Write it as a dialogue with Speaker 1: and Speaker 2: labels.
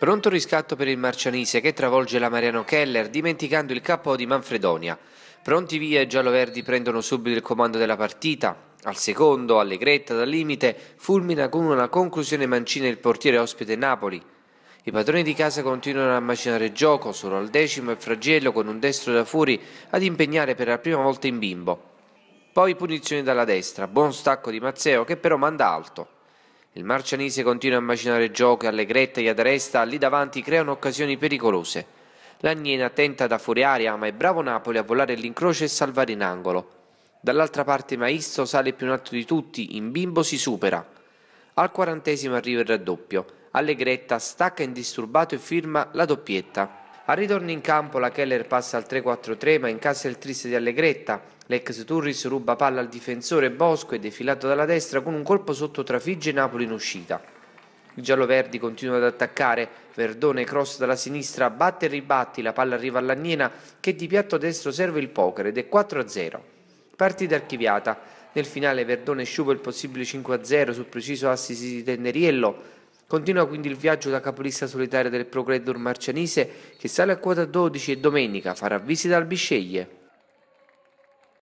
Speaker 1: Pronto riscatto per il Marcianise che travolge la Mariano Keller dimenticando il capo di Manfredonia. Pronti via i giallo-verdi prendono subito il comando della partita. Al secondo, Allegretta dal limite, fulmina con una conclusione mancina il portiere ospite Napoli. I padroni di casa continuano a macinare il gioco, solo al decimo e Fragello con un destro da fuori ad impegnare per la prima volta in bimbo. Poi punizione dalla destra, buon stacco di Mazzeo che però manda alto. Il Marcianese continua a macinare gioco e Allegretta e Iadaresta lì davanti creano occasioni pericolose. L'Agnena tenta da fuori aria ma è bravo Napoli a volare l'incrocio e salvare in angolo. Dall'altra parte Maisto sale più in alto di tutti, in bimbo si supera. Al quarantesimo arriva il raddoppio. Allegretta stacca indisturbato e firma la doppietta. Al ritorno in campo la Keller passa al 3-4-3 ma incassa il triste di Allegretta. L'ex Turris ruba palla al difensore Bosco e defilato dalla destra con un colpo sotto trafigge Napoli in uscita. Il giallo-verdi continua ad attaccare, Verdone cross dalla sinistra, batte e ribatti, la palla arriva all'Agnena che di piatto destro serve il poker ed è 4-0. Partita archiviata, nel finale Verdone sciupa il possibile 5-0 sul preciso assist di Teneriello, Continua quindi il viaggio da capolista solitaria del Progredor Marcianise che sale a quota 12 e domenica farà visita al Bisceglie.